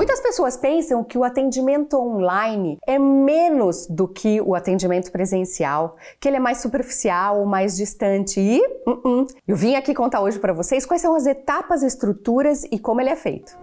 Muitas pessoas pensam que o atendimento online é menos do que o atendimento presencial, que ele é mais superficial, mais distante e uh -uh. eu vim aqui contar hoje para vocês quais são as etapas, estruturas e como ele é feito.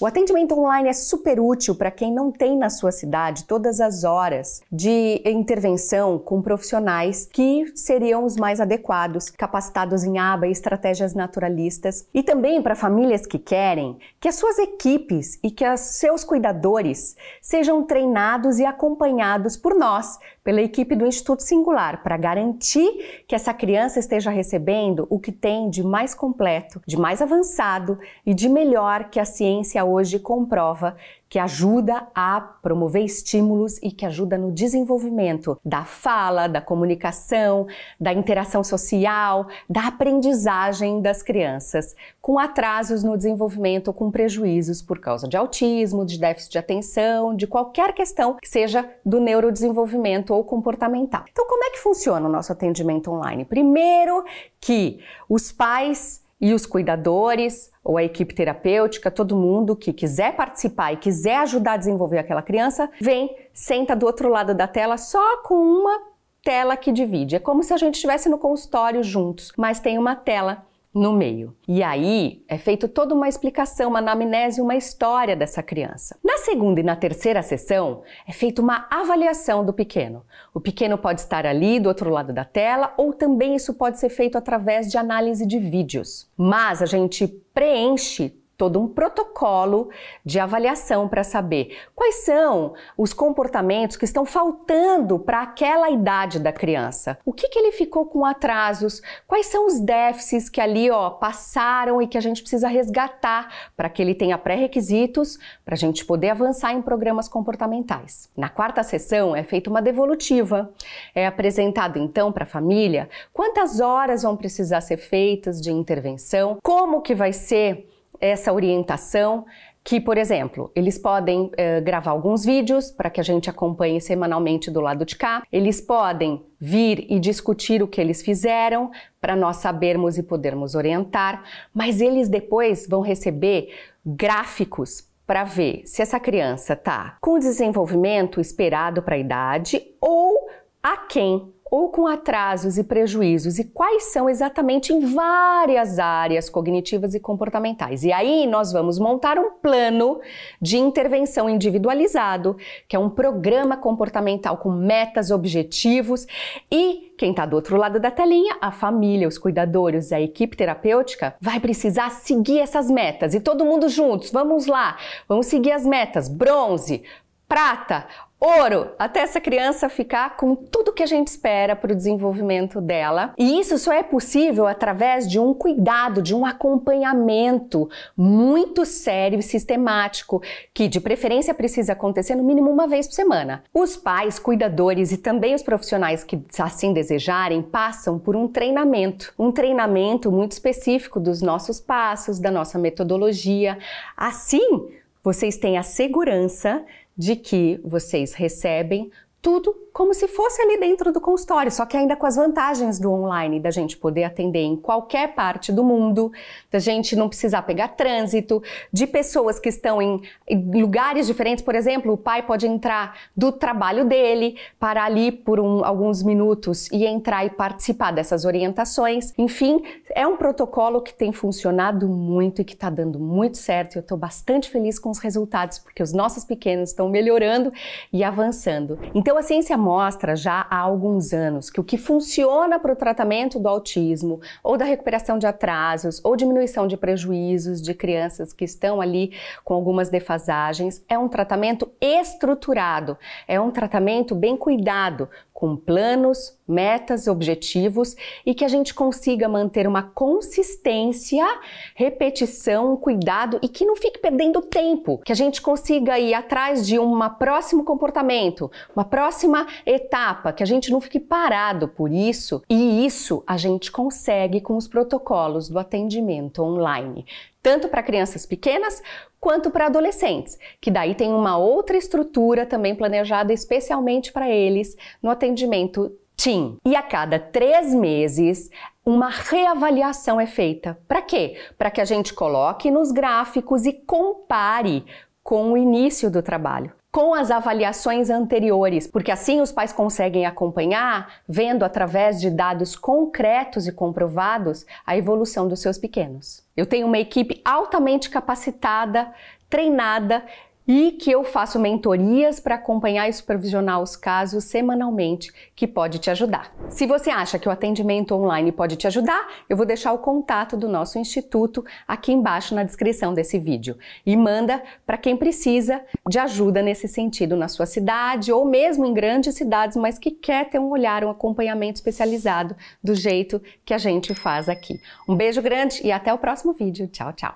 O atendimento online é super útil para quem não tem na sua cidade todas as horas de intervenção com profissionais que seriam os mais adequados, capacitados em aba e estratégias naturalistas, e também para famílias que querem que as suas equipes e que os seus cuidadores sejam treinados e acompanhados por nós, pela equipe do Instituto Singular, para garantir que essa criança esteja recebendo o que tem de mais completo, de mais avançado e de melhor que a ciência hoje comprova que ajuda a promover estímulos e que ajuda no desenvolvimento da fala, da comunicação, da interação social, da aprendizagem das crianças, com atrasos no desenvolvimento, com prejuízos por causa de autismo, de déficit de atenção, de qualquer questão que seja do neurodesenvolvimento ou comportamental. Então, como é que funciona o nosso atendimento online? Primeiro, que os pais e os cuidadores ou a equipe terapêutica, todo mundo que quiser participar e quiser ajudar a desenvolver aquela criança, vem, senta do outro lado da tela só com uma tela que divide. É como se a gente estivesse no consultório juntos, mas tem uma tela no meio. E aí é feito toda uma explicação, uma anamnese, uma história dessa criança. Na segunda e na terceira sessão é feita uma avaliação do pequeno. O pequeno pode estar ali do outro lado da tela ou também isso pode ser feito através de análise de vídeos. Mas a gente preenche todo um protocolo de avaliação para saber quais são os comportamentos que estão faltando para aquela idade da criança. O que, que ele ficou com atrasos? Quais são os déficits que ali ó, passaram e que a gente precisa resgatar para que ele tenha pré-requisitos para a gente poder avançar em programas comportamentais? Na quarta sessão é feita uma devolutiva. É apresentado então para a família quantas horas vão precisar ser feitas de intervenção, como que vai ser essa orientação que, por exemplo, eles podem eh, gravar alguns vídeos para que a gente acompanhe semanalmente do lado de cá. Eles podem vir e discutir o que eles fizeram para nós sabermos e podermos orientar, mas eles depois vão receber gráficos para ver se essa criança está com desenvolvimento esperado para a idade ou a quem ou com atrasos e prejuízos, e quais são exatamente em várias áreas cognitivas e comportamentais. E aí nós vamos montar um plano de intervenção individualizado, que é um programa comportamental com metas, objetivos e quem está do outro lado da telinha, a família, os cuidadores, a equipe terapêutica, vai precisar seguir essas metas. E todo mundo juntos, vamos lá, vamos seguir as metas. Bronze, prata, ouro até essa criança ficar com tudo que a gente espera para o desenvolvimento dela. E isso só é possível através de um cuidado, de um acompanhamento muito sério e sistemático, que de preferência precisa acontecer no mínimo uma vez por semana. Os pais, cuidadores e também os profissionais que assim desejarem passam por um treinamento, um treinamento muito específico dos nossos passos, da nossa metodologia. Assim, vocês têm a segurança de que vocês recebem tudo como se fosse ali dentro do consultório, só que ainda com as vantagens do online, da gente poder atender em qualquer parte do mundo, da gente não precisar pegar trânsito, de pessoas que estão em lugares diferentes, por exemplo, o pai pode entrar do trabalho dele, parar ali por um, alguns minutos e entrar e participar dessas orientações. Enfim, é um protocolo que tem funcionado muito e que está dando muito certo. Eu estou bastante feliz com os resultados, porque os nossos pequenos estão melhorando e avançando. Então, então, a ciência mostra já há alguns anos que o que funciona para o tratamento do autismo, ou da recuperação de atrasos, ou diminuição de prejuízos de crianças que estão ali com algumas defasagens, é um tratamento estruturado, é um tratamento bem cuidado, com planos, metas objetivos e que a gente consiga manter uma consistência, repetição, cuidado e que não fique perdendo tempo, que a gente consiga ir atrás de um próximo comportamento, uma próxima etapa, que a gente não fique parado por isso e isso a gente consegue com os protocolos do atendimento online, tanto para crianças pequenas quanto para adolescentes, que daí tem uma outra estrutura também planejada especialmente para eles no atendimento TIM. E a cada três meses, uma reavaliação é feita. Para quê? Para que a gente coloque nos gráficos e compare com o início do trabalho com as avaliações anteriores, porque assim os pais conseguem acompanhar, vendo através de dados concretos e comprovados, a evolução dos seus pequenos. Eu tenho uma equipe altamente capacitada, treinada, e que eu faço mentorias para acompanhar e supervisionar os casos semanalmente, que pode te ajudar. Se você acha que o atendimento online pode te ajudar, eu vou deixar o contato do nosso instituto aqui embaixo na descrição desse vídeo e manda para quem precisa de ajuda nesse sentido na sua cidade ou mesmo em grandes cidades, mas que quer ter um olhar, um acompanhamento especializado do jeito que a gente faz aqui. Um beijo grande e até o próximo vídeo. Tchau, tchau.